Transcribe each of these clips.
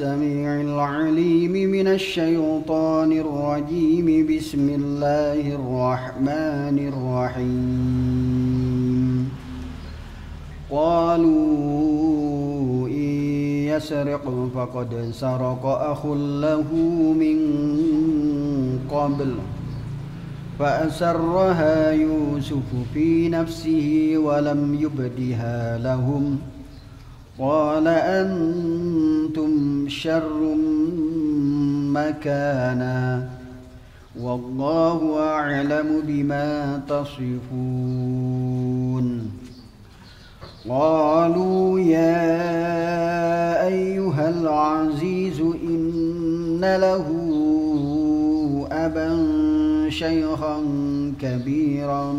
السميع العليم من الشيطان الرجيم بسم الله الرحمن الرحيم قالوا إن يسرق فقد سرق أخ له من قبل فأسرها يوسف في نفسه ولم يبدها لهم ۖ قال أنتم شر مكانا والله أعلم بما تصفون قالوا يا أيها العزيز إن له أبا شيخا كبيرا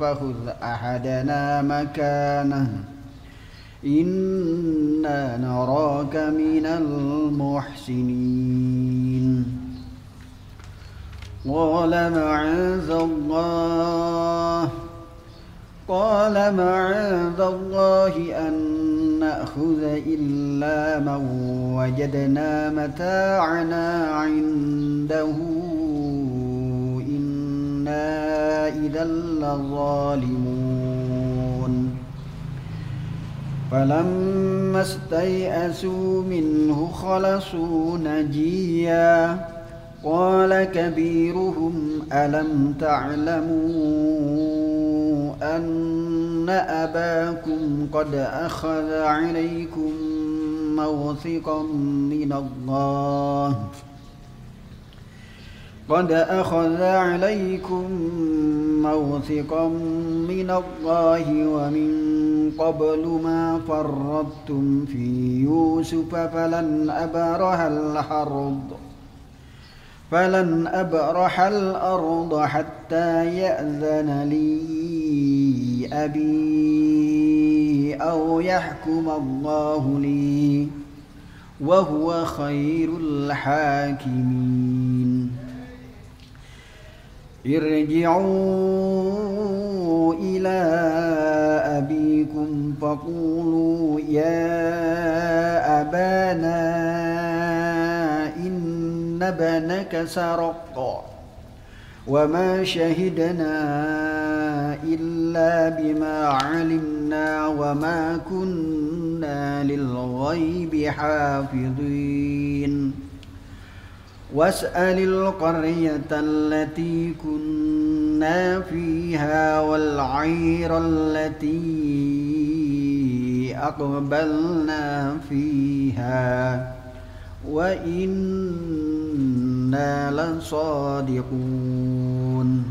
فخذ أحدنا مكانه إنا نراك من المحسنين قال معاذ الله قال معاذ الله أن نأخذ إلا من وجدنا متاعنا عنده إنا إذا لظالمون فلما استيئسوا منه خلصوا نجيا قال كبيرهم ألم تعلموا أن أباكم قد أخذ عليكم موثقا من الله ۖ قد أخذ عليكم موثقا من الله ومن قبل ما فرطتم في يوسف فلن أبرح الأرض فلن أبرح الأرض حتى يأذن لي أبي أو يحكم الله لي وهو خير الحاكمين ارجعوا إلى أبيكم فقولوا يا أبانا إن ابنك سرق وما شهدنا إلا بما علمنا وما كنا للغيب حافظين واسأل القرية التي كنا فيها والعير التي أقبلنا فيها وإنا لصادقون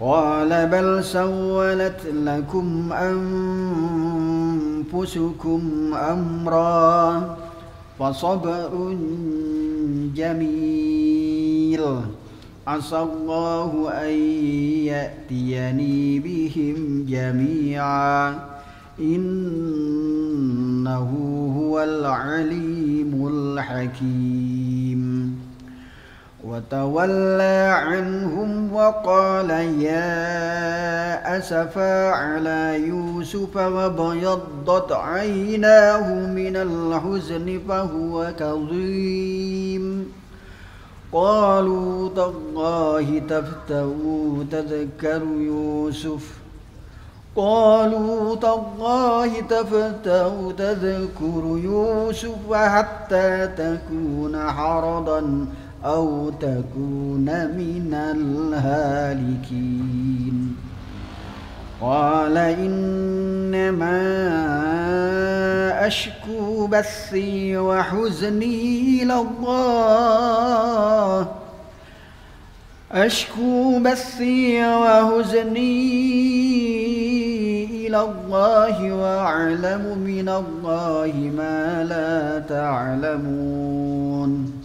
قال بل سولت لكم أنفسكم أمرًا فصبر جميل عسى الله أن يأتيني بهم جميعا إنه هو العليم الحكيم وتولى عنهم وقال يا أسفا على يوسف وابيضت عيناه من الحزن فهو كظيم قالوا تالله تفتأ تذكر يوسف قالوا تالله تفتأ تذكر يوسف حتى تكون حرضاً أو تكون من الهالكين قال إنما أشكو بثي وحزني إلى الله أشكو بثي وحزني إلى الله وأعلم من الله ما لا تعلمون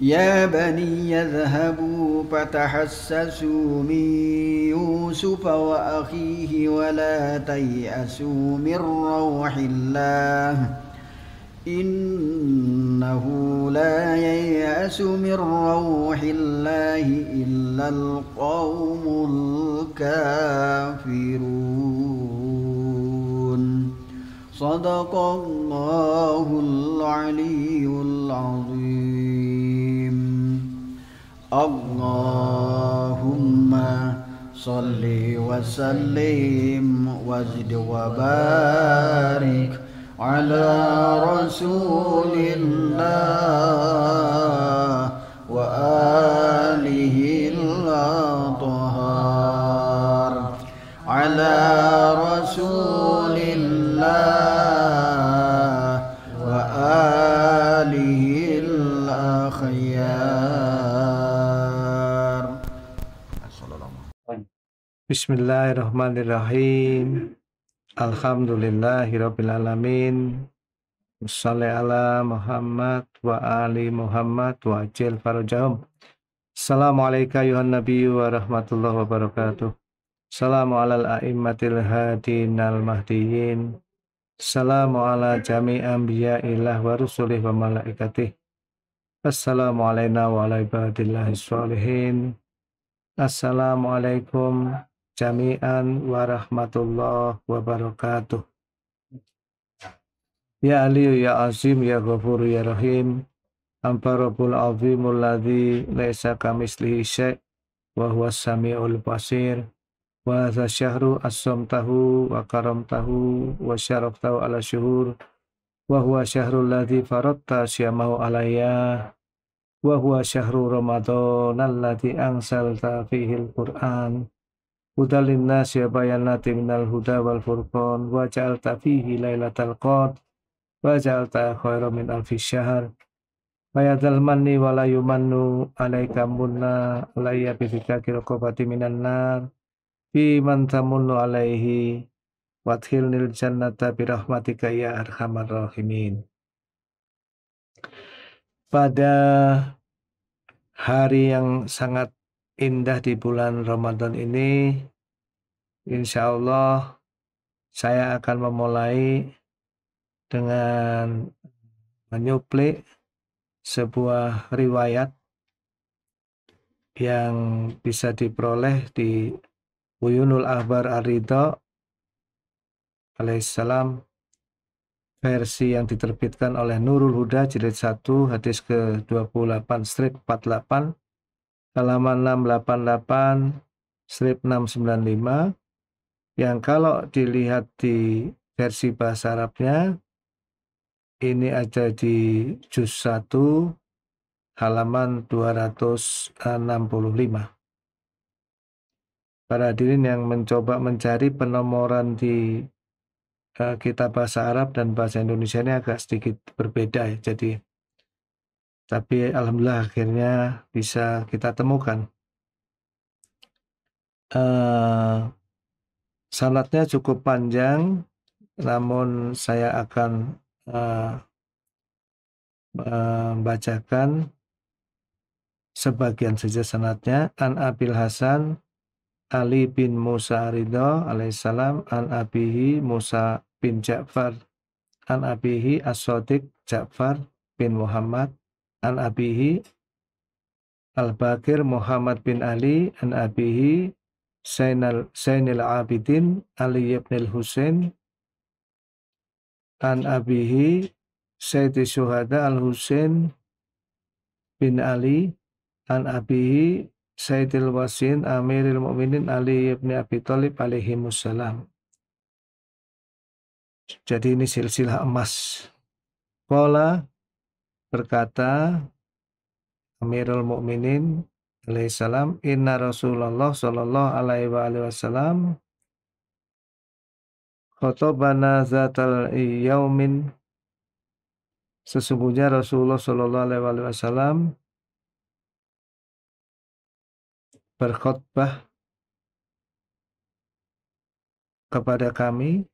يا بني اذهبوا فتحسسوا من يوسف واخيه ولا تياسوا من روح الله انه لا يياس من روح الله الا القوم الكافرون صدق الله العلي العظيم اللهم صل وسلم وزد وبارك على رسول الله وآله Bismillahirrahmanirrahim. Alhamdulillahirrabbilalamin. Salli ala Muhammad wa ali Muhammad wa ajil farajahum. Assalamualaikum yuhan nabiyu wa rahmatullahi wabarakatuh. Salamu ala al a'immatil hadin al mahdiyin. Salamu ala jami anbiya ilah wa rusulih wa malaikatih. Assalamu alayna wa ala ibadillahi salihin. Assalamualaikum jami'an warahmatullahi wabarakatuh. Ya Ali ya Azim ya Ghafur ya Rahim. Amparabul Azimul Ladzi laisa kamislihi syai' wa huwas samiul basir. Wa hadza syahru as-samtahu wa karamtahu wa syaraftahu ala syuhur. Wa huwa syahrul ladzi Faratta syamahu alayya. Wa huwa syahru Ramadan alladzi anzalta fihi al-Qur'an. Udalin nasi wa bayanati minal huda wal furqan wa ja'al fihi laylatal qad wa ja'al ta khairu min alfi syahr wa yadal manni wa la yumannu alayka munna alayya bi fikri rukbati minan nar fi man tamunnu alayhi wa tilnil jannata bi rahmatika ya arhamar rahimin pada hari yang sangat indah di bulan Ramadan ini, insya Allah saya akan memulai dengan menyuplik sebuah riwayat yang bisa diperoleh di Uyunul Ahbar Arido, alaihissalam versi yang diterbitkan oleh Nurul Huda jilid 1 hadis ke-28 strip 48 halaman 688 strip 695 yang kalau dilihat di versi bahasa Arabnya ini ada di juz 1 halaman 265. Para hadirin yang mencoba mencari penomoran di uh, kitab bahasa Arab dan bahasa Indonesia ini agak sedikit berbeda ya. Jadi tapi alhamdulillah akhirnya bisa kita temukan. Uh, sanatnya cukup panjang, namun saya akan uh, membacakan sebagian saja sanatnya. An Abil Hasan Ali bin Musa Ridho alaihissalam An Abihi Musa bin Ja'far An Abihi as Ja'far bin Muhammad an abihi Al-Bakir Muhammad bin Ali an abihi Sainal Sainil Abidin Ali ibn Husain an abihi Sayyidi Syuhada Al-Husain bin Ali an abihi Sayyidil Wasin Amiril Mukminin Ali ibn Abi Thalib alaihi wasallam. Jadi ini silsilah emas. Pola berkata Amirul Mukminin salam inna Rasulullah sallallahu alaihi wa alihi wasallam khotobana zatal yaumin sesungguhnya Rasulullah sallallahu alaihi wasallam berkhotbah kepada kami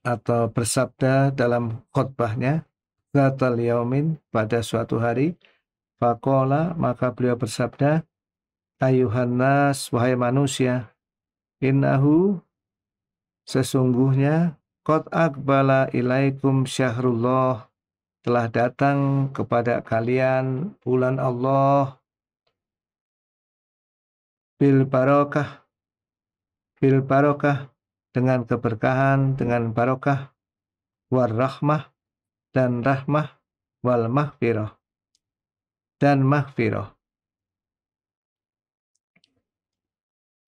atau bersabda dalam khotbahnya zatal yaumin pada suatu hari Fakola maka beliau bersabda Ayuhannas wahai manusia innahu sesungguhnya Kot akbala ilaikum syahrullah telah datang kepada kalian bulan Allah bil barokah bil barokah dengan keberkahan dengan barokah war rahmah dan rahmah wal mahfirah dan mahfirah.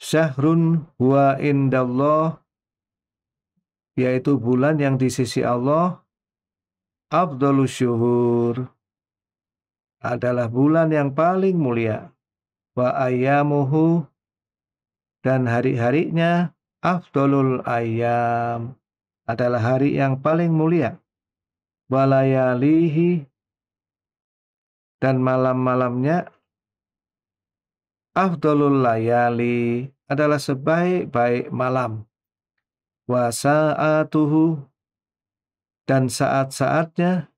Syahrun huwa indallah yaitu bulan yang di sisi Allah Abdulus syuhur adalah bulan yang paling mulia wa ayyamuhu dan hari-harinya afdolul ayam adalah hari yang paling mulia walayalihi dan malam-malamnya afdolul layali adalah sebaik-baik malam wasa'atuhu dan saat-saatnya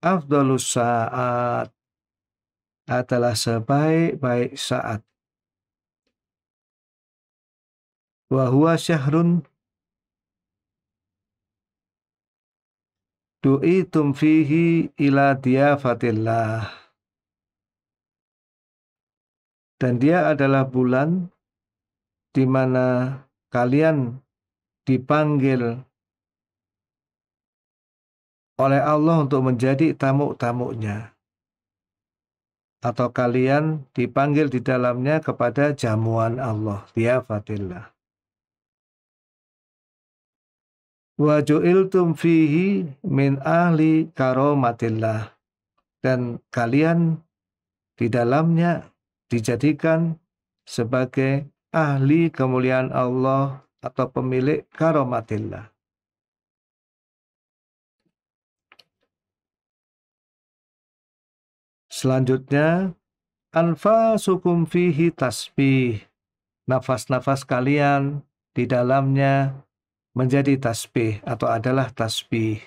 afdolus sa'at adalah sebaik-baik saat. Wahua syahrun du'itum fihi ila diafatillah. Dan dia adalah bulan di mana kalian dipanggil oleh Allah untuk menjadi tamu-tamunya. Atau kalian dipanggil di dalamnya kepada jamuan Allah, diafatillah. wa ju'iltum fihi min ahli karomatillah dan kalian di dalamnya dijadikan sebagai ahli kemuliaan Allah atau pemilik karomatillah. Selanjutnya, anfasukum fihi tasbih. Nafas-nafas kalian di dalamnya menjadi tasbih atau adalah tasbih.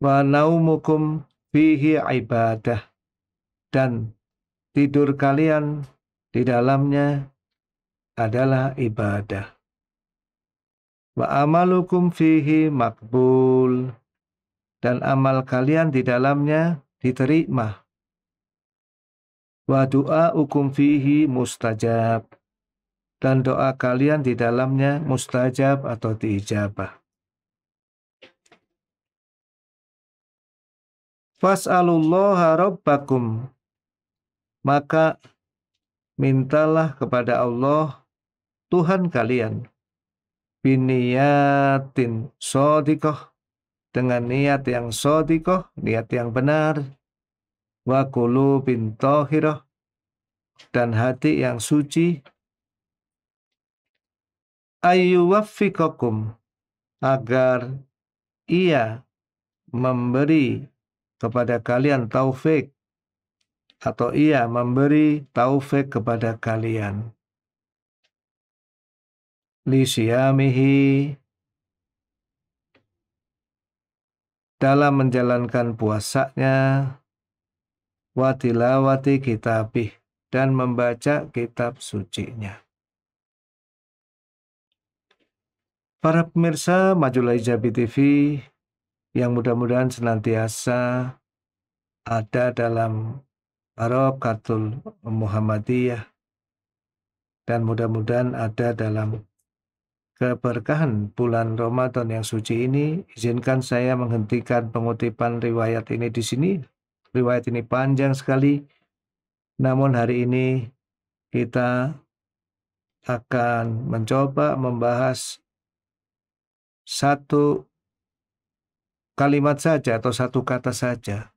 Wa naumukum fihi ibadah dan tidur kalian di dalamnya adalah ibadah. Wa amalukum fihi makbul dan amal kalian di dalamnya diterima. Wa du'a ukum fihi mustajab dan doa kalian di dalamnya mustajab atau diijabah. Fas'alullaha rabbakum. Maka mintalah kepada Allah Tuhan kalian. Biniyatin sodikoh. Dengan niat yang sodikoh, niat yang benar. Wa kulubin tohiroh. Dan hati yang suci, ayuwafikokum agar ia memberi kepada kalian taufik atau ia memberi taufik kepada kalian li dalam menjalankan puasanya watilawati kitabih dan membaca kitab sucinya. Para pemirsa Majulah Ijabi TV yang mudah-mudahan senantiasa ada dalam Katul Muhammadiyah dan mudah-mudahan ada dalam keberkahan bulan Ramadan yang suci ini, izinkan saya menghentikan pengutipan riwayat ini di sini. Riwayat ini panjang sekali, namun hari ini kita akan mencoba membahas satu kalimat saja atau satu kata saja,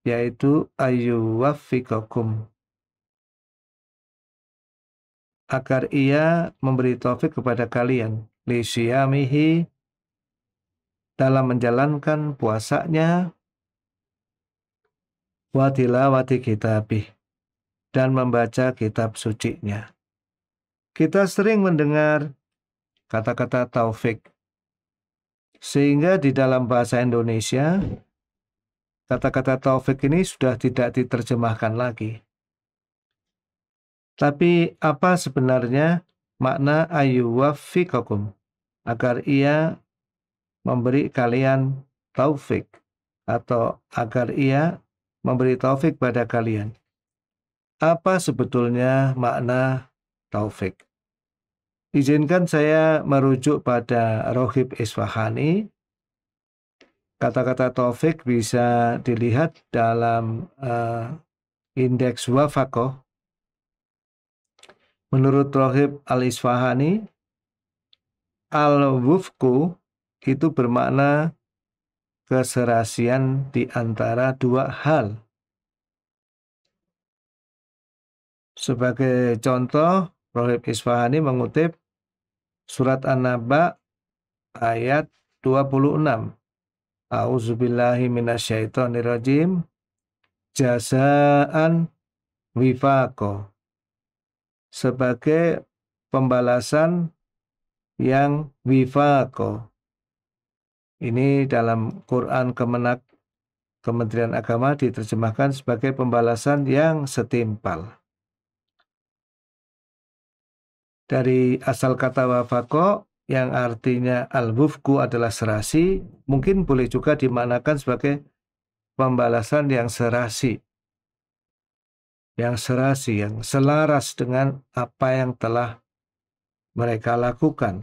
yaitu ayu ayyuwaffiqakum. Agar ia memberi taufik kepada kalian, lisyamihi dalam menjalankan puasanya, watilawati kitabih, dan membaca kitab sucinya. Kita sering mendengar kata-kata taufik, sehingga di dalam bahasa Indonesia, kata-kata taufik ini sudah tidak diterjemahkan lagi. Tapi apa sebenarnya makna ayu ayyuwaffiqakum? Agar ia memberi kalian taufik atau agar ia memberi taufik pada kalian. Apa sebetulnya makna taufik? Izinkan saya merujuk pada Rohib Isfahani. Kata-kata taufik bisa dilihat dalam uh, indeks wafakoh. Menurut Rohib Al-Isfahani, al-wufku itu bermakna keserasian di antara dua hal. Sebagai contoh, Rohib Isfahani mengutip surat An-Naba ayat 26. A'udzubillahi minasyaitonirrajim. jaza'an wifako. Sebagai pembalasan yang wifako. Ini dalam Quran Kemenak Kementerian Agama diterjemahkan sebagai pembalasan yang setimpal. dari asal kata wafako yang artinya al-wufku adalah serasi, mungkin boleh juga dimanakan sebagai pembalasan yang serasi. Yang serasi, yang selaras dengan apa yang telah mereka lakukan.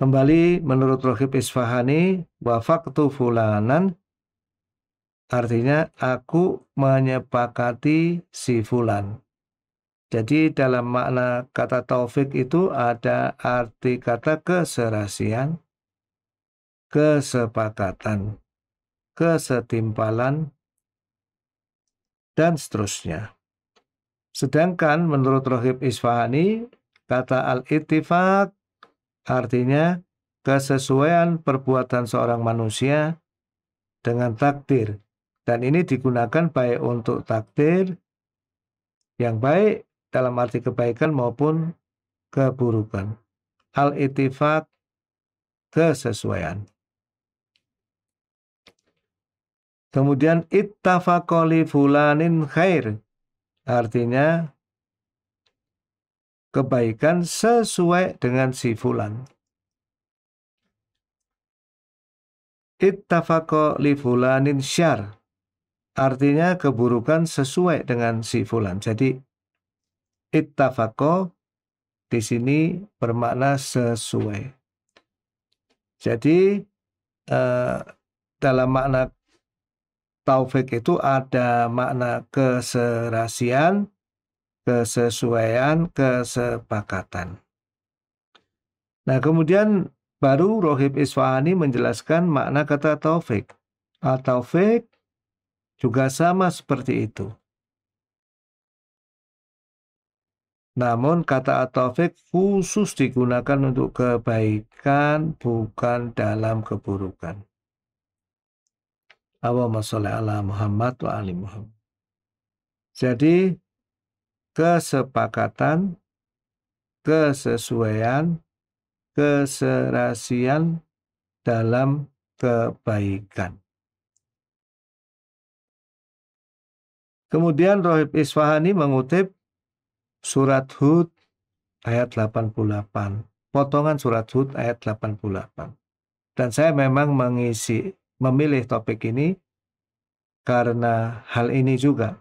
Kembali menurut Rohib Isfahani, wafaktu fulanan artinya aku menyepakati si fulan. Jadi dalam makna kata taufik itu ada arti kata keserasian, kesepakatan, kesetimpalan, dan seterusnya. Sedangkan menurut Rohib Isfahani, kata al itifak artinya kesesuaian perbuatan seorang manusia dengan takdir. Dan ini digunakan baik untuk takdir yang baik dalam arti kebaikan maupun keburukan. al itifat kesesuaian. Kemudian ittafaqoli fulanin khair. Artinya kebaikan sesuai dengan si fulan. Ittafaqo fulanin syar. Artinya keburukan sesuai dengan si fulan. Jadi ittafaqo di sini bermakna sesuai. Jadi eh, dalam makna taufik itu ada makna keserasian, kesesuaian, kesepakatan. Nah, kemudian baru Rohib Isfahani menjelaskan makna kata taufik. Al-taufik nah, juga sama seperti itu. Namun kata at-taufik khusus digunakan untuk kebaikan bukan dalam keburukan. Allahumma sholli ala Muhammad wa ali Muhammad. Jadi kesepakatan, kesesuaian, keserasian dalam kebaikan. Kemudian Rohib Isfahani mengutip Surat Hud ayat 88. Potongan surat Hud ayat 88. Dan saya memang mengisi memilih topik ini karena hal ini juga.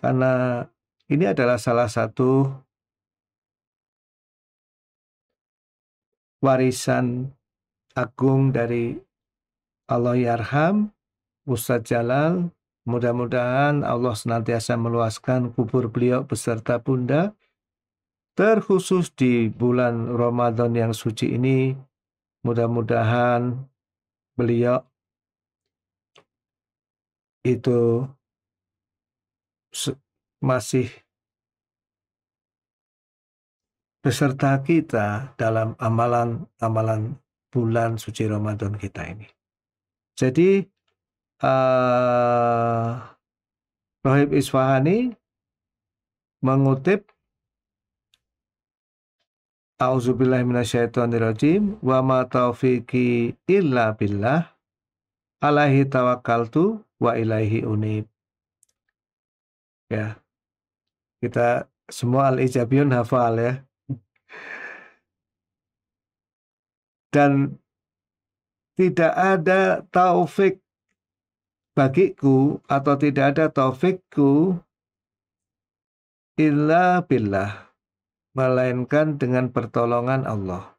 Karena ini adalah salah satu warisan agung dari Allah Yarham Ustaz Jalal Mudah-mudahan Allah senantiasa meluaskan kubur beliau beserta bunda, terkhusus di bulan Ramadan yang suci ini. Mudah-mudahan beliau itu masih beserta kita dalam amalan-amalan bulan suci Ramadan kita ini. Jadi uh, Rohib Isfahani mengutip A'udzubillah minasyaitonirrajim wa ma taufiqi illa billah alaihi tawakkaltu wa ilaihi unib. Ya. Kita semua al-ijabiyun hafal ya. Dan tidak ada taufik bagiku atau tidak ada taufikku illa billah melainkan dengan pertolongan Allah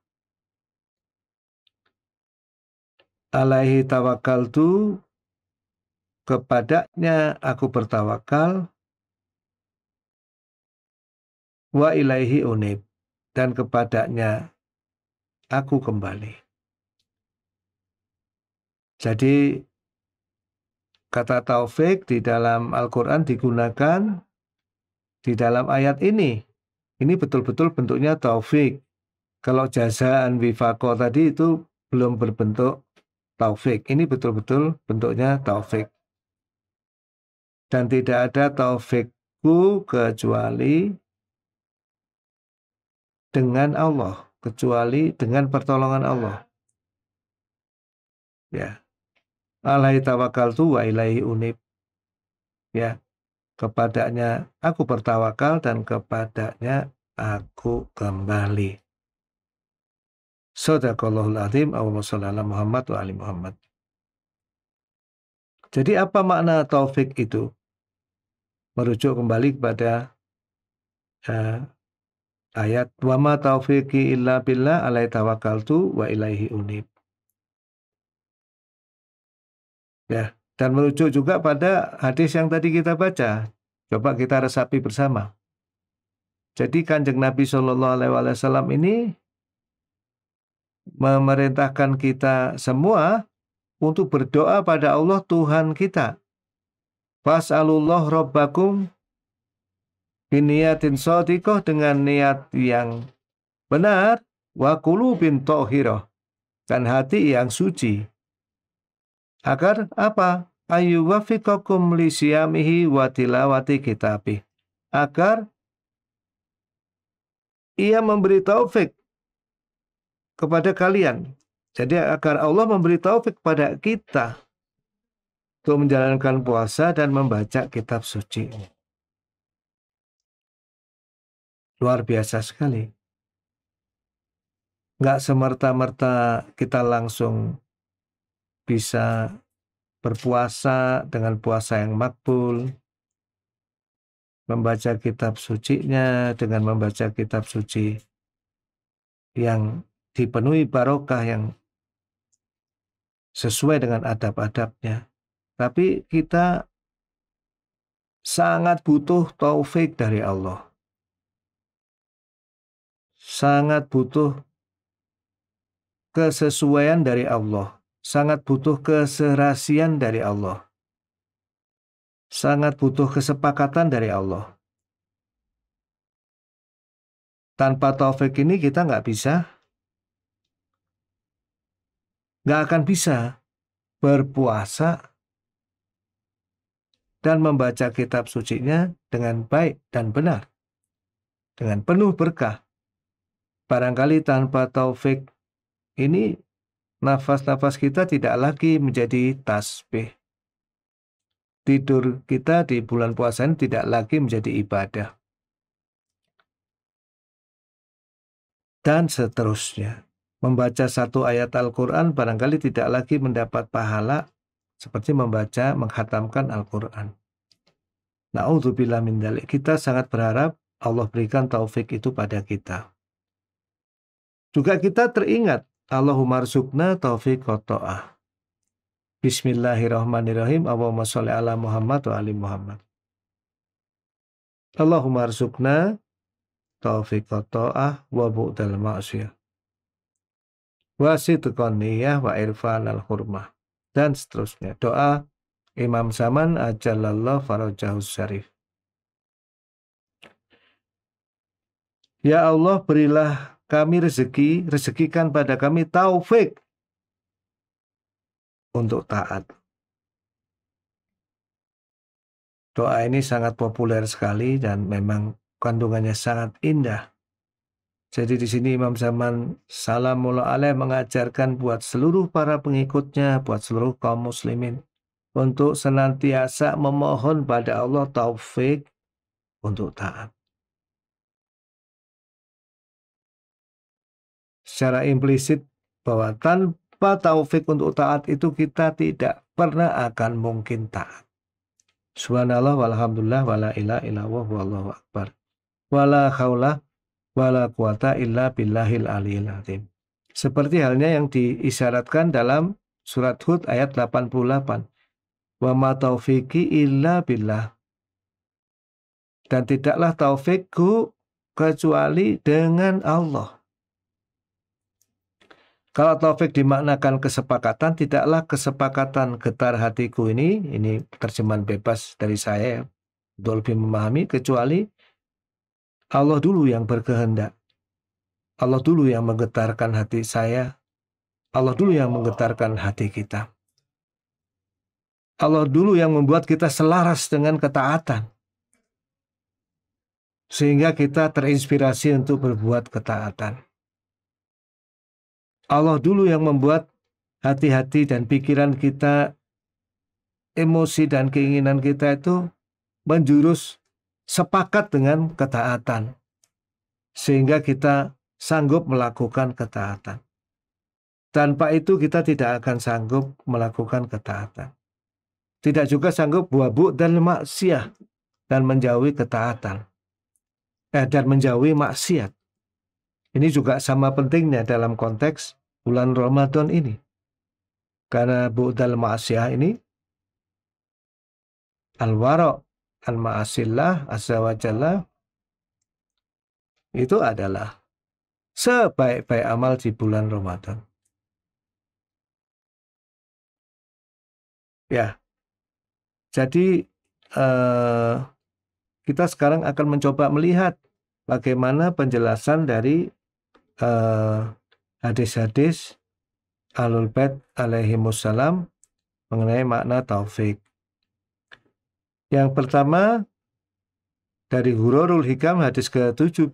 alaihi tu kepadanya aku bertawakal wa ilaihi unib dan kepadanya aku kembali. Jadi Kata taufik di dalam Al-Quran digunakan di dalam ayat ini. Ini betul-betul bentuknya taufik. Kalau jazaan wifako tadi itu belum berbentuk taufik. Ini betul-betul bentuknya taufik. Dan tidak ada taufikku kecuali dengan Allah, kecuali dengan pertolongan Allah. Ya alai tu wa ilaihi unib. Ya, kepadanya aku bertawakal dan kepadanya aku kembali. Sadaqallahul azim, Allahumma sholli ala Muhammad wa ali Muhammad. Jadi apa makna taufik itu? Merujuk kembali kepada eh, ayat wa ma taufiqi illa billah alai tawakkaltu wa ilaihi unib. Ya, dan merujuk juga pada hadis yang tadi kita baca. Coba kita resapi bersama. Jadi Kanjeng Nabi Shallallahu alaihi wasallam ini memerintahkan kita semua untuk berdoa pada Allah Tuhan kita. Fas'alullah rabbakum biniyatin sodikoh dengan niat yang benar wa kulubin tohiroh dan hati yang suci agar apa? wafikokum li siyamihi wa tilawati kitabih. Agar ia memberi taufik kepada kalian. Jadi agar Allah memberi taufik pada kita untuk menjalankan puasa dan membaca kitab suci. Luar biasa sekali. Nggak semerta-merta kita langsung bisa berpuasa dengan puasa yang makbul, membaca kitab sucinya dengan membaca kitab suci yang dipenuhi barokah yang sesuai dengan adab-adabnya. Tapi kita sangat butuh taufik dari Allah. Sangat butuh kesesuaian dari Allah sangat butuh keserasian dari Allah. Sangat butuh kesepakatan dari Allah. Tanpa taufik ini kita nggak bisa, nggak akan bisa berpuasa dan membaca kitab sucinya dengan baik dan benar, dengan penuh berkah. Barangkali tanpa taufik ini nafas-nafas kita tidak lagi menjadi tasbih. Tidur kita di bulan puasa ini tidak lagi menjadi ibadah. Dan seterusnya. Membaca satu ayat Al-Quran barangkali tidak lagi mendapat pahala seperti membaca menghatamkan Al-Quran. Na'udzubillah min dalik. Kita sangat berharap Allah berikan taufik itu pada kita. Juga kita teringat Allahumma rizukna taufiq ta'ah. Bismillahirrahmanirrahim. Allahumma sholli ala Muhammad wa ali Muhammad. Allahumma rizukna taufiq ta'ah wa bu'dal ma'asyah. Wa sidqan niyah wa irfan al hurmah. Dan seterusnya. Doa Imam Zaman ajalallah farajahu syarif. Ya Allah berilah kami rezeki, rezekikan pada kami taufik untuk taat. Doa ini sangat populer sekali dan memang kandungannya sangat indah. Jadi di sini Imam Zaman Salamullah Aleh mengajarkan buat seluruh para pengikutnya, buat seluruh kaum muslimin untuk senantiasa memohon pada Allah taufik untuk taat. secara implisit bahwa tanpa taufik untuk taat itu kita tidak pernah akan mungkin taat. Subhanallah walhamdulillah wala ila illallah wallahu akbar. Wala haula wala quwata illa billahil aliyil azim. Seperti halnya yang diisyaratkan dalam surat Hud ayat 88. Wa ma taufiki illa billah. Dan tidaklah taufikku kecuali dengan Allah. Kalau taufik dimaknakan kesepakatan, tidaklah kesepakatan getar hatiku ini, ini terjemahan bebas dari saya, untuk lebih memahami, kecuali Allah dulu yang berkehendak. Allah dulu yang menggetarkan hati saya. Allah dulu yang menggetarkan hati kita. Allah dulu yang membuat kita selaras dengan ketaatan. Sehingga kita terinspirasi untuk berbuat ketaatan. Allah dulu yang membuat hati-hati dan pikiran kita, emosi dan keinginan kita itu menjurus sepakat dengan ketaatan. Sehingga kita sanggup melakukan ketaatan. Tanpa itu kita tidak akan sanggup melakukan ketaatan. Tidak juga sanggup buabu dan maksiat dan menjauhi ketaatan. Eh, dan menjauhi maksiat. Ini juga sama pentingnya dalam konteks bulan Ramadan ini. Karena bu'dal ma'asyah ini al warok al-ma'asillah azawajallah, itu adalah sebaik-baik amal di bulan Ramadan. Ya. Jadi eh, kita sekarang akan mencoba melihat bagaimana penjelasan dari Eh, hadis-hadis uh, Ahlul Bait alaihi mengenai makna taufik. Yang pertama dari Hurorul Hikam hadis ke-73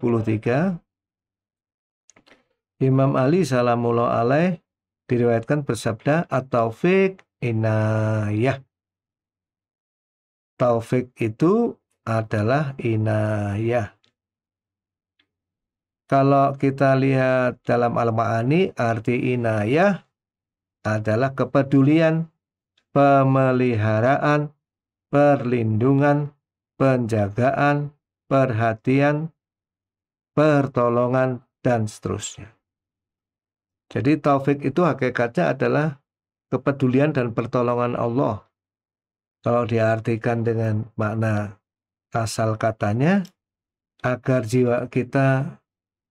Imam Ali salamullah alaih diriwayatkan bersabda at-taufik inayah. Taufik itu adalah inayah. Kalau kita lihat dalam Al-Ma'ani, arti inayah ya, adalah kepedulian, pemeliharaan, perlindungan, penjagaan, perhatian, pertolongan, dan seterusnya. Jadi taufik itu hakikatnya adalah kepedulian dan pertolongan Allah. Kalau diartikan dengan makna asal katanya, agar jiwa kita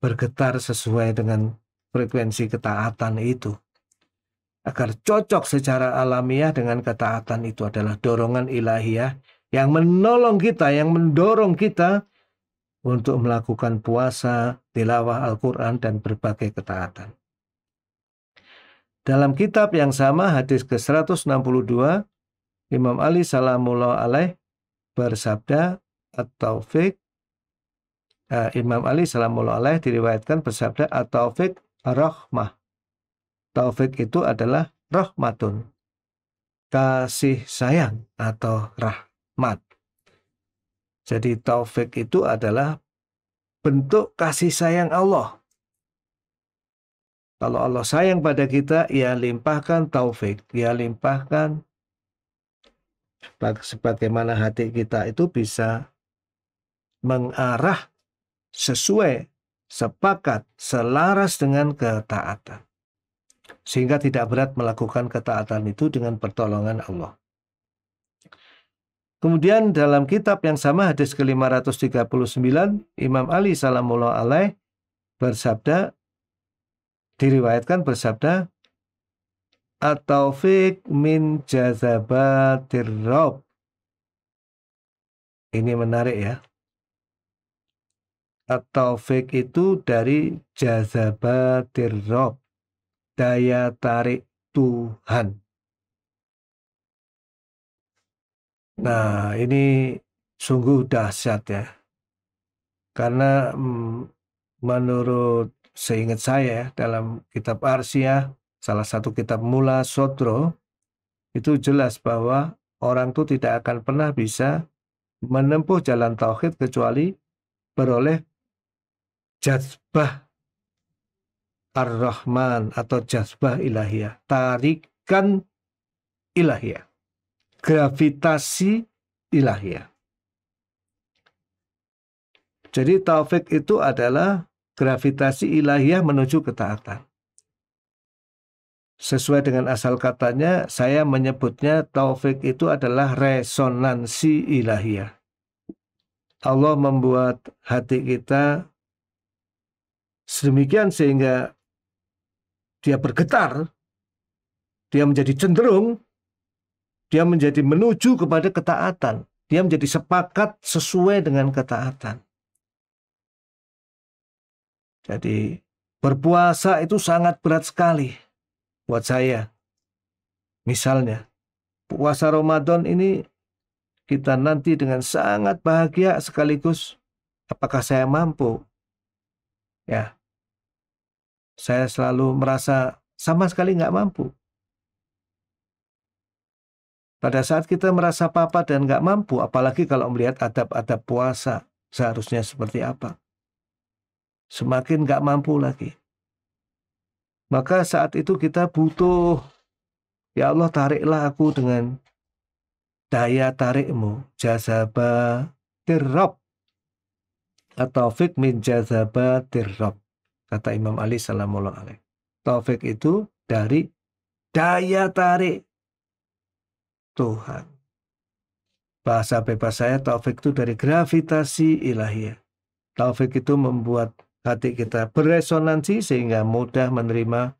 bergetar sesuai dengan frekuensi ketaatan itu. Agar cocok secara alamiah dengan ketaatan itu adalah dorongan ilahiyah yang menolong kita, yang mendorong kita untuk melakukan puasa, tilawah Al-Quran, dan berbagai ketaatan. Dalam kitab yang sama, hadis ke-162, Imam Ali Salamullah Alaih bersabda, atau fik uh, Imam Ali salamullah alaih diriwayatkan bersabda at-taufiq rahmah. Taufik itu adalah rahmatun. Kasih sayang atau rahmat. Jadi taufik itu adalah bentuk kasih sayang Allah. Kalau Allah sayang pada kita, ia limpahkan taufik, ia limpahkan sebagaimana hati kita itu bisa mengarah sesuai, sepakat, selaras dengan ketaatan. Sehingga tidak berat melakukan ketaatan itu dengan pertolongan Allah. Kemudian dalam kitab yang sama hadis ke-539 Imam Ali salamullah alaih bersabda diriwayatkan bersabda At-taufiq min jazabatir rob. Ini menarik ya. Taufik itu dari jazabatir rob, daya tarik Tuhan. Nah, ini sungguh dahsyat ya. Karena mm, menurut seingat saya ya, dalam kitab Arsia, ya, salah satu kitab mula Sotro, itu jelas bahwa orang itu tidak akan pernah bisa menempuh jalan tauhid kecuali beroleh jazbah ar-Rahman atau jazbah ilahiyah, tarikan ilahiyah, gravitasi ilahiyah. Jadi taufik itu adalah gravitasi ilahiyah menuju ketaatan. Sesuai dengan asal katanya, saya menyebutnya taufik itu adalah resonansi ilahiyah. Allah membuat hati kita sedemikian sehingga dia bergetar, dia menjadi cenderung, dia menjadi menuju kepada ketaatan, dia menjadi sepakat sesuai dengan ketaatan. Jadi berpuasa itu sangat berat sekali buat saya. Misalnya, puasa Ramadan ini kita nanti dengan sangat bahagia sekaligus apakah saya mampu ya saya selalu merasa sama sekali nggak mampu. Pada saat kita merasa papa dan nggak mampu, apalagi kalau melihat adab-adab puasa, seharusnya seperti apa. Semakin nggak mampu lagi. Maka saat itu kita butuh, ya Allah tariklah aku dengan daya tarikmu, jazabah dirab. atau fit min jazaba kata Imam Ali salamullah alaih. Taufik itu dari daya tarik Tuhan. Bahasa bebas saya, taufik itu dari gravitasi ilahi Taufik itu membuat hati kita beresonansi sehingga mudah menerima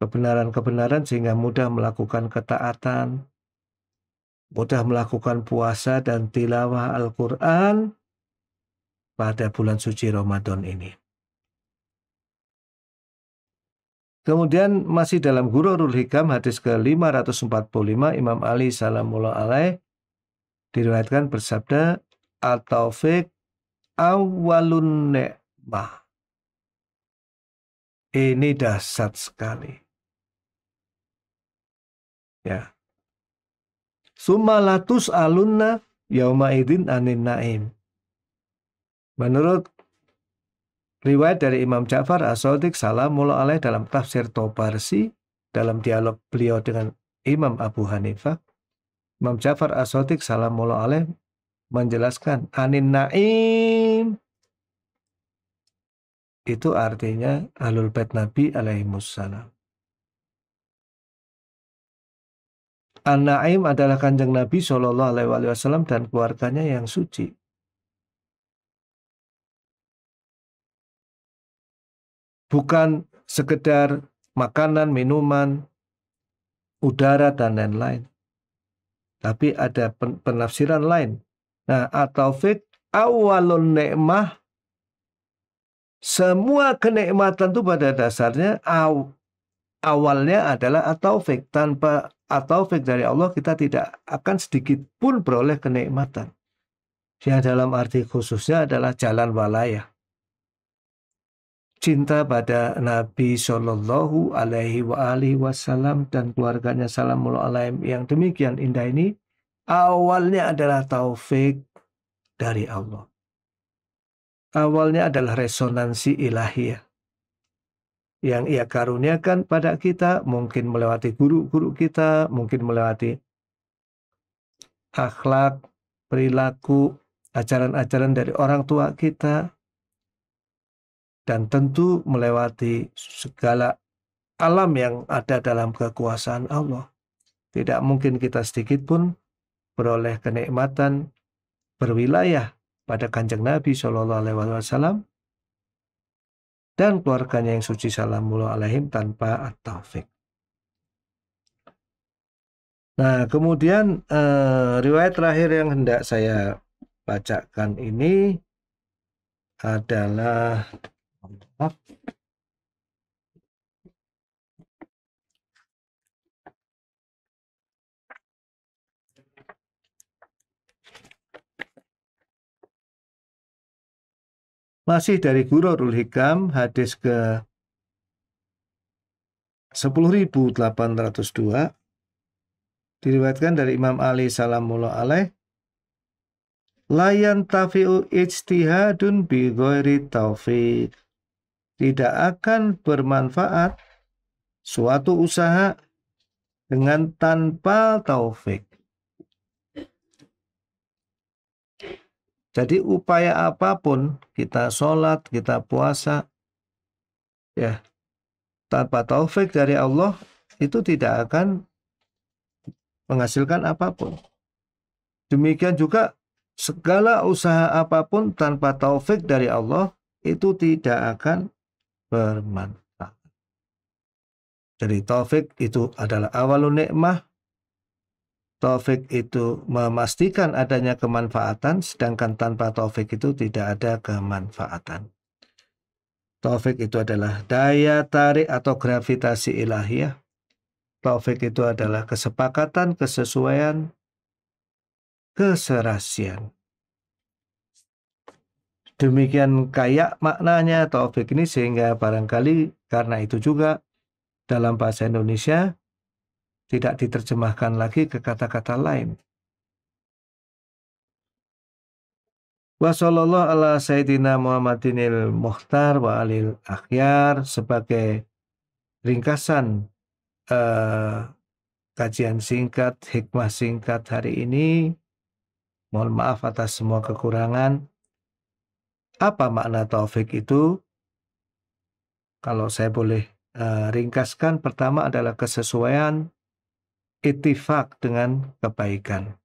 kebenaran-kebenaran sehingga mudah melakukan ketaatan, mudah melakukan puasa dan tilawah Al-Quran pada bulan suci Ramadan ini. Kemudian masih dalam Gururul Hikam hadis ke-545 Imam Ali salamullah alaih diriwayatkan bersabda at-taufiq awalun ni'mah. Ini dahsyat sekali. Ya. Sumalatus alunna yauma idin anin naim. Menurut Riwayat dari Imam Ja'far As-Sadiq Salamullah alaih dalam tafsir Tobarsi dalam dialog beliau dengan Imam Abu Hanifah. Imam Ja'far As-Sadiq Salamullah alaih menjelaskan anin naim itu artinya alul bait Nabi alaihi Wasallam. An-Naim adalah kanjeng Nabi Shallallahu Alaihi Wasallam dan keluarganya yang suci. bukan sekedar makanan, minuman, udara dan lain-lain. Tapi ada penafsiran lain. Nah, atau fit awalun nikmah semua kenikmatan itu pada dasarnya aw, awalnya adalah atau fik. Tanpa atau fik dari Allah kita tidak akan sedikit pun beroleh kenikmatan. Yang dalam arti khususnya adalah jalan walayah cinta pada Nabi Shallallahu Alaihi wa Wasallam dan keluarganya Salamul Alaihim yang demikian indah ini awalnya adalah taufik dari Allah. Awalnya adalah resonansi ilahiyah yang ia karuniakan pada kita mungkin melewati guru-guru kita, mungkin melewati akhlak, perilaku, ajaran-ajaran dari orang tua kita, dan tentu melewati segala alam yang ada dalam kekuasaan Allah. Tidak mungkin kita sedikit pun beroleh kenikmatan berwilayah pada kanjeng Nabi Shallallahu Alaihi Wasallam dan keluarganya yang suci salamullah alaihim tanpa at-taufik. Nah, kemudian eh, riwayat terakhir yang hendak saya bacakan ini adalah masih dari guru Rul Hikam, hadis ke 10.802 diriwayatkan dari Imam Ali salamullah alaih layan tafi'u ijtihadun bi ghairi taufiq tidak akan bermanfaat suatu usaha dengan tanpa taufik. Jadi upaya apapun kita sholat, kita puasa, ya tanpa taufik dari Allah itu tidak akan menghasilkan apapun. Demikian juga segala usaha apapun tanpa taufik dari Allah itu tidak akan bermanfaat. Jadi taufik itu adalah awalun nikmah. Taufik itu memastikan adanya kemanfaatan, sedangkan tanpa taufik itu tidak ada kemanfaatan. Taufik itu adalah daya tarik atau gravitasi ilahiyah. Taufik itu adalah kesepakatan, kesesuaian, keserasian. Demikian kaya maknanya taufik ini sehingga barangkali karena itu juga dalam bahasa Indonesia tidak diterjemahkan lagi ke kata-kata lain. Wa ala sayyidina Muhammadinil Muhtar wa alil akhyar sebagai ringkasan eh, kajian singkat, hikmah singkat hari ini. Mohon maaf atas semua kekurangan. Apa makna taufik itu? Kalau saya boleh uh, ringkaskan, pertama adalah kesesuaian itifak dengan kebaikan.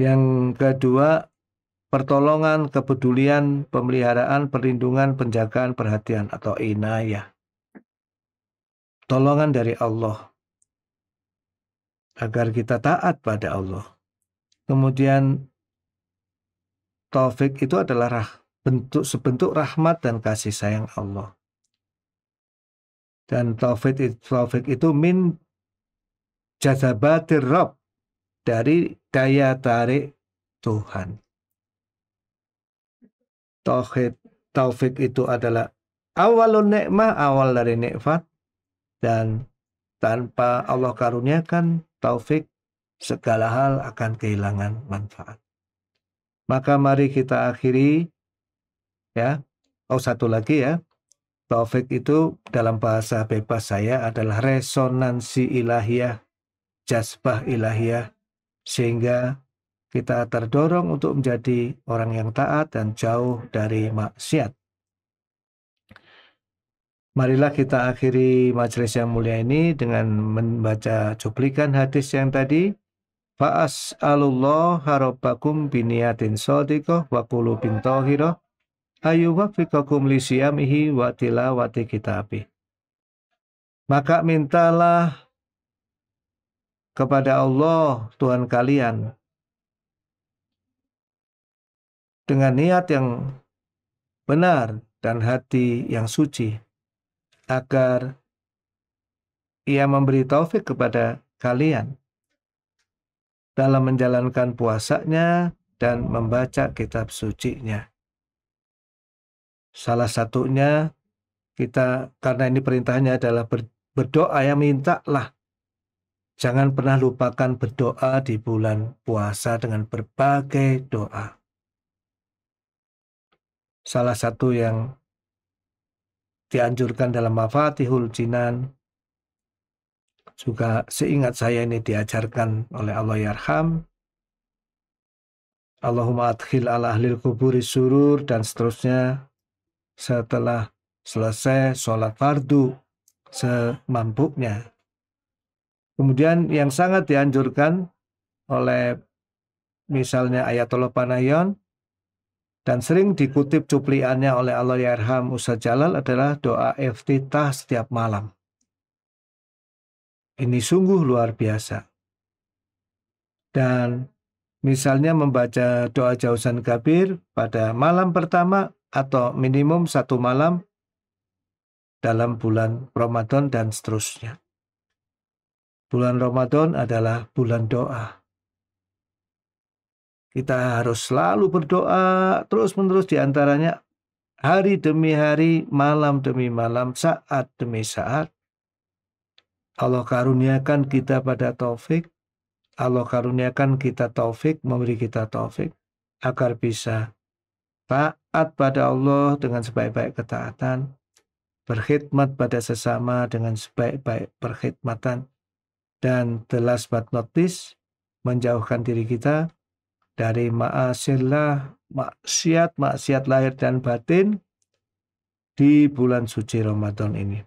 Yang kedua, pertolongan, kepedulian, pemeliharaan, perlindungan, penjagaan, perhatian atau inayah. Tolongan dari Allah agar kita taat pada Allah. Kemudian taufik itu adalah rah, bentuk sebentuk rahmat dan kasih sayang Allah. Dan taufik itu, taufik itu min jazabatir rob dari daya tarik Tuhan. Taufik, taufik itu adalah awalun nikmah awal dari nikmat dan tanpa Allah karuniakan taufik segala hal akan kehilangan manfaat. Maka mari kita akhiri ya. Oh satu lagi ya. Taufik itu dalam bahasa bebas saya adalah resonansi ilahiyah, jasbah ilahiyah sehingga kita terdorong untuk menjadi orang yang taat dan jauh dari maksiat. Marilah kita akhiri majelis yang mulia ini dengan membaca cuplikan hadis yang tadi alulloh harobakum biniatin sodiko wa qulubin tahirah ayuwafiqakum li siyamihi wa tilawati kitabih. Maka mintalah kepada Allah Tuhan kalian dengan niat yang benar dan hati yang suci agar ia memberi taufik kepada kalian dalam menjalankan puasanya dan membaca kitab sucinya. Salah satunya kita karena ini perintahnya adalah berdoa ya mintalah. Jangan pernah lupakan berdoa di bulan puasa dengan berbagai doa. Salah satu yang dianjurkan dalam Mafatihul Jinan juga seingat saya ini diajarkan oleh Allah Yarham. Allahumma adkhil ala ahlil kuburi surur dan seterusnya. Setelah selesai sholat fardu semampunya. Kemudian yang sangat dianjurkan oleh misalnya ayatullah Panayon dan sering dikutip cupliannya oleh Allah Yarham Ustaz Jalal adalah doa iftitah setiap malam. Ini sungguh luar biasa. Dan misalnya membaca doa jausan Kabir pada malam pertama atau minimum satu malam dalam bulan Ramadan dan seterusnya. Bulan Ramadan adalah bulan doa. Kita harus selalu berdoa terus-menerus diantaranya hari demi hari, malam demi malam, saat demi saat Allah karuniakan kita pada taufik. Allah karuniakan kita taufik, memberi kita taufik agar bisa taat pada Allah dengan sebaik-baik ketaatan, berkhidmat pada sesama dengan sebaik-baik perkhidmatan, dan the last but not least, menjauhkan diri kita dari maasillah, maksiat, maksiat lahir dan batin di bulan suci Ramadan ini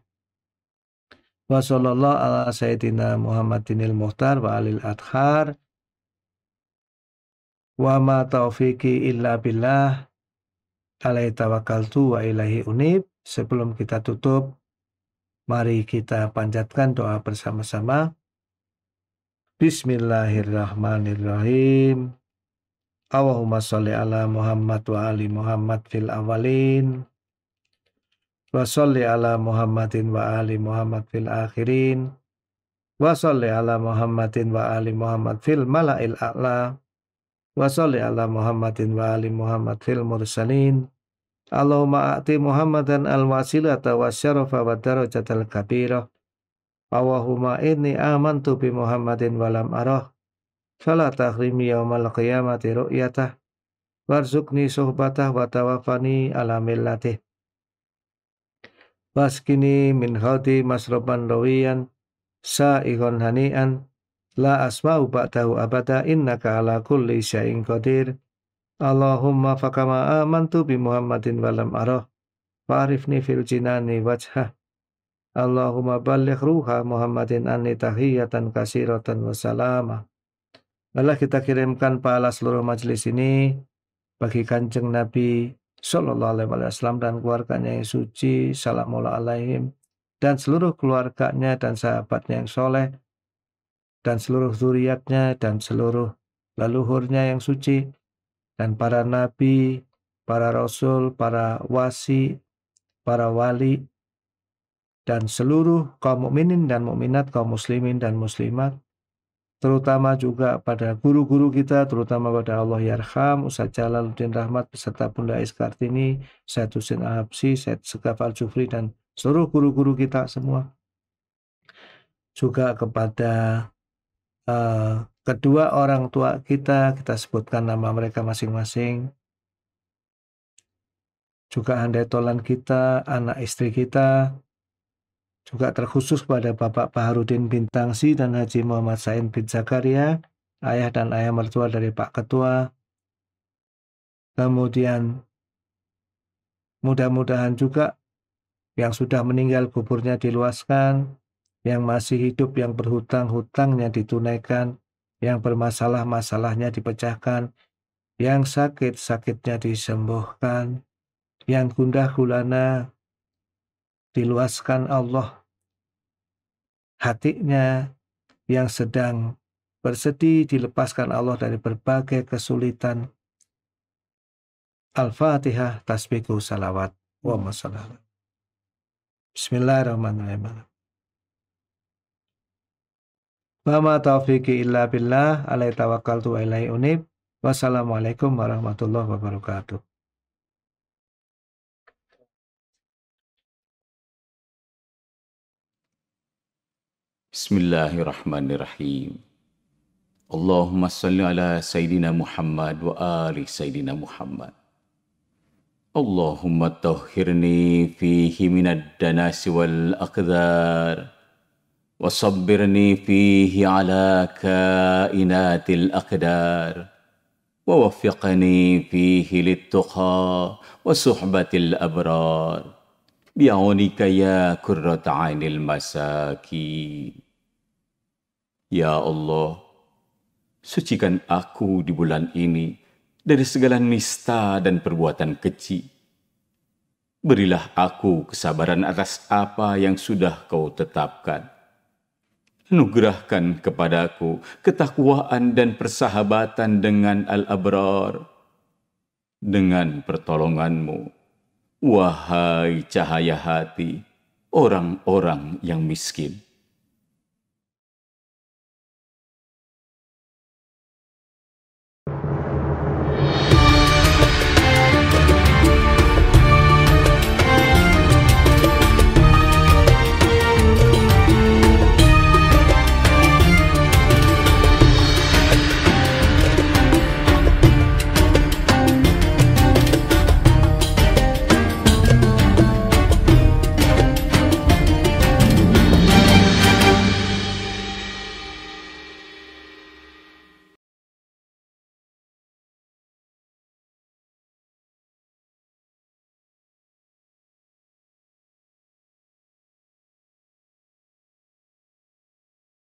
wa sallallahu ala sayyidina Muhammadinil Muhtar wa alil adhar wa ma taufiki illa billah alaihi tawakkaltu wa ilahi unib sebelum kita tutup mari kita panjatkan doa bersama-sama Bismillahirrahmanirrahim Allahumma sholli ala Muhammad wa ali Muhammad fil awalin wa salli ala Muhammadin wa ali Muhammad fil akhirin wa salli ala Muhammadin wa ali Muhammad fil mala'il a'la wa salli ala Muhammadin wa ali Muhammad fil mursalin Allahumma a'ti Muhammadan al-wasilata wa syarafa wa darajatal kabirah Allahumma inni amantu bi Muhammadin walam arah fala tahrimi yaumal qiyamati ru'yatah warzukni suhbatah wa tawaffani ala millatih Waskini min khawti masroban rawiyan sa'ihon hani'an la asma'u ba'dahu abada innaka ala kulli syai'in qadir. Allahumma fakama amantu bi Muhammadin walam arah. Fa'arifni fil jinani wajhah. Allahumma balik ruha Muhammadin anni tahiyatan kasiratan salama Allah kita kirimkan pahala seluruh majelis ini bagi kanjeng Nabi Shallallahu Alaihi Wasallam dan keluarganya yang suci, salamullah dan seluruh keluarganya dan sahabatnya yang soleh, dan seluruh zuriatnya dan seluruh leluhurnya yang suci, dan para nabi, para rasul, para wasi, para wali, dan seluruh kaum mukminin dan mukminat, kaum muslimin dan muslimat, terutama juga pada guru-guru kita, terutama pada Allah Yarham, Ustaz Jalaluddin Rahmat, beserta Bunda Iskartini, ini Syed Husin Ahabsi, Syed Segaf jufri dan seluruh guru-guru kita semua. Juga kepada uh, kedua orang tua kita, kita sebutkan nama mereka masing-masing. Juga handai tolan kita, anak istri kita, juga terkhusus kepada Bapak Baharudin Bintangsi dan Haji Muhammad Sain bin Zakaria, ayah dan ayah mertua dari Pak Ketua. Kemudian mudah-mudahan juga yang sudah meninggal kuburnya diluaskan, yang masih hidup yang berhutang hutangnya ditunaikan, yang bermasalah masalahnya dipecahkan, yang sakit sakitnya disembuhkan, yang gundah gulana diluaskan Allah hatinya yang sedang bersedih dilepaskan Allah dari berbagai kesulitan. Al-Fatihah tasbihu salawat wa masalah. Bismillahirrahmanirrahim. Wa ma taufiqi illa billah alaih tawakkaltu wa ilaih unib. Wassalamualaikum warahmatullahi wabarakatuh. Bismillahirrahmanirrahim. Allahumma salli ala Sayyidina Muhammad wa ali Sayyidina Muhammad. Allahumma tahhirni fihi minad danasi wal aqdar. وصبرني فيه على كائنات الأقدار ووفقني فيه للتقى وصحبة الأبرار بعونك ya قرة عين المساكين Ya Allah, sucikan aku di bulan ini dari segala nista dan perbuatan kecil. Berilah aku kesabaran atas apa yang sudah kau tetapkan. Nugerahkan kepadaku ketakwaan dan persahabatan dengan Al-Abrar. Dengan pertolonganmu, Wahai cahaya hati orang-orang yang miskin,